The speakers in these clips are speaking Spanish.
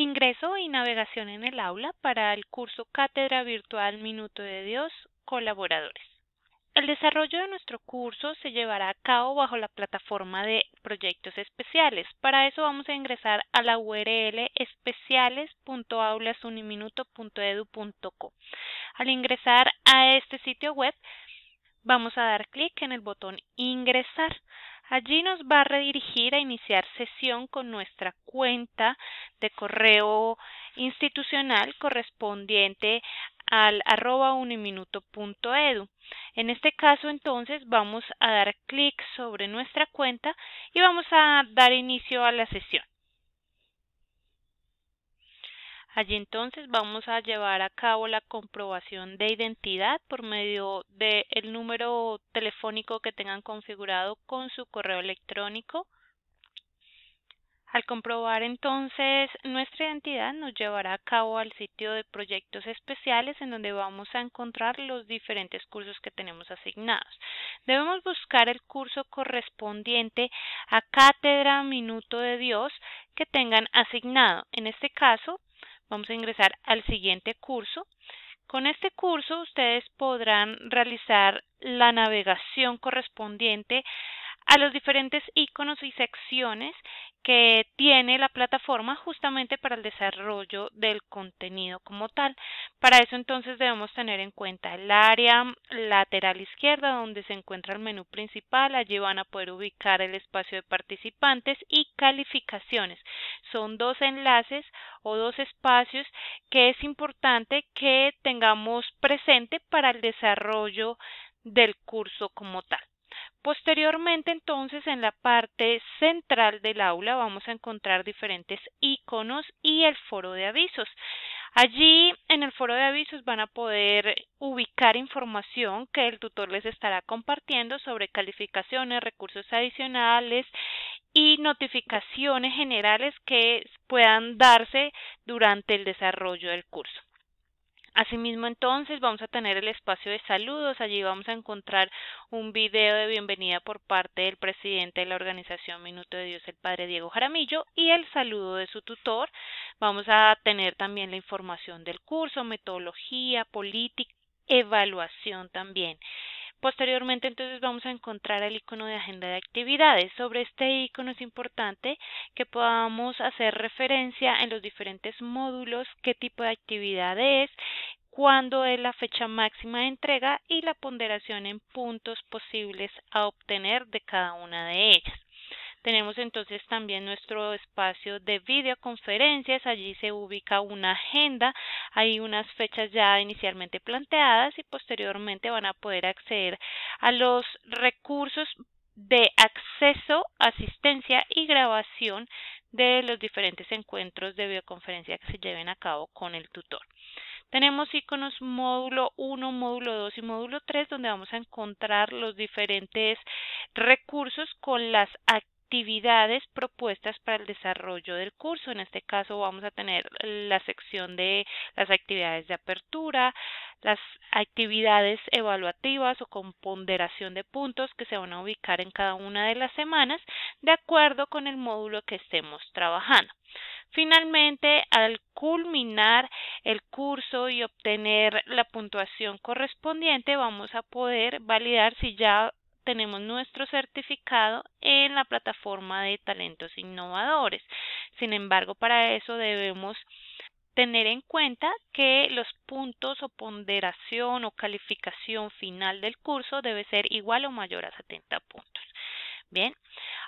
Ingreso y navegación en el aula para el curso Cátedra Virtual Minuto de Dios, colaboradores. El desarrollo de nuestro curso se llevará a cabo bajo la plataforma de proyectos especiales. Para eso vamos a ingresar a la URL especiales.aulasuniminuto.edu.co. Al ingresar a este sitio web, vamos a dar clic en el botón Ingresar. Allí nos va a redirigir a iniciar sesión con nuestra cuenta de correo institucional correspondiente al arroba uniminuto.edu. En este caso entonces vamos a dar clic sobre nuestra cuenta y vamos a dar inicio a la sesión. Allí entonces vamos a llevar a cabo la comprobación de identidad por medio del número telefónico que tengan configurado con su correo electrónico. Al comprobar entonces nuestra identidad nos llevará a cabo al sitio de proyectos especiales en donde vamos a encontrar los diferentes cursos que tenemos asignados. Debemos buscar el curso correspondiente a cátedra minuto de Dios que tengan asignado. En este caso Vamos a ingresar al siguiente curso. Con este curso ustedes podrán realizar la navegación correspondiente a los diferentes iconos y secciones que tiene la plataforma justamente para el desarrollo del contenido como tal. Para eso entonces debemos tener en cuenta el área lateral izquierda donde se encuentra el menú principal. Allí van a poder ubicar el espacio de participantes y calificaciones. Son dos enlaces o dos espacios que es importante que tengamos presente para el desarrollo del curso como tal. Posteriormente, entonces, en la parte central del aula vamos a encontrar diferentes iconos y el foro de avisos. Allí en el foro de avisos van a poder ubicar información que el tutor les estará compartiendo sobre calificaciones, recursos adicionales y notificaciones generales que puedan darse durante el desarrollo del curso. Asimismo, entonces vamos a tener el espacio de saludos. Allí vamos a encontrar un video de bienvenida por parte del presidente de la organización Minuto de Dios, el padre Diego Jaramillo, y el saludo de su tutor. Vamos a tener también la información del curso, metodología, política, evaluación también. Posteriormente entonces vamos a encontrar el icono de agenda de actividades. Sobre este icono es importante que podamos hacer referencia en los diferentes módulos qué tipo de actividad es, cuándo es la fecha máxima de entrega y la ponderación en puntos posibles a obtener de cada una de ellas. Tenemos entonces también nuestro espacio de videoconferencias, allí se ubica una agenda hay unas fechas ya inicialmente planteadas y posteriormente van a poder acceder a los recursos de acceso, asistencia y grabación de los diferentes encuentros de videoconferencia que se lleven a cabo con el tutor. Tenemos iconos módulo 1, módulo 2 y módulo 3 donde vamos a encontrar los diferentes recursos con las actividades actividades propuestas para el desarrollo del curso. En este caso vamos a tener la sección de las actividades de apertura, las actividades evaluativas o con ponderación de puntos que se van a ubicar en cada una de las semanas de acuerdo con el módulo que estemos trabajando. Finalmente, al culminar el curso y obtener la puntuación correspondiente, vamos a poder validar si ya tenemos nuestro certificado en la plataforma de talentos innovadores. Sin embargo, para eso debemos tener en cuenta que los puntos o ponderación o calificación final del curso debe ser igual o mayor a 70 puntos. Bien,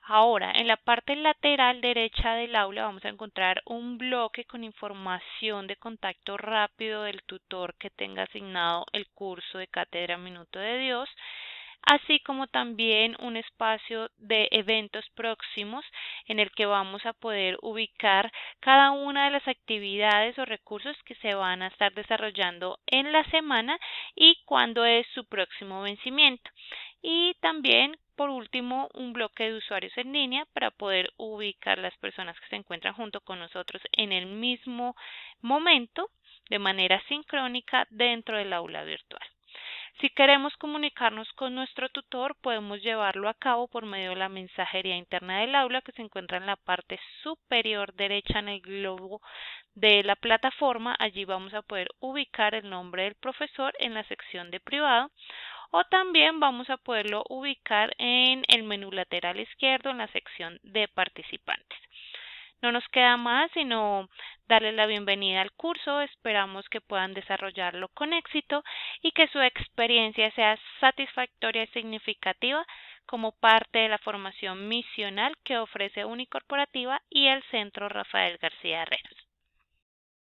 ahora en la parte lateral derecha del aula vamos a encontrar un bloque con información de contacto rápido del tutor que tenga asignado el curso de Cátedra Minuto de Dios así como también un espacio de eventos próximos en el que vamos a poder ubicar cada una de las actividades o recursos que se van a estar desarrollando en la semana y cuándo es su próximo vencimiento. Y también por último, un bloque de usuarios en línea para poder ubicar las personas que se encuentran junto con nosotros en el mismo momento de manera sincrónica dentro del aula virtual. Si queremos comunicarnos con nuestro tutor, podemos llevarlo a cabo por medio de la mensajería interna del aula que se encuentra en la parte superior derecha en el globo de la plataforma. Allí vamos a poder ubicar el nombre del profesor en la sección de privado o también vamos a poderlo ubicar en el menú lateral izquierdo en la sección de participantes. No nos queda más sino darles la bienvenida al curso, esperamos que puedan desarrollarlo con éxito y que su experiencia sea satisfactoria y significativa como parte de la formación misional que ofrece Unicorporativa y el Centro Rafael García Herreros.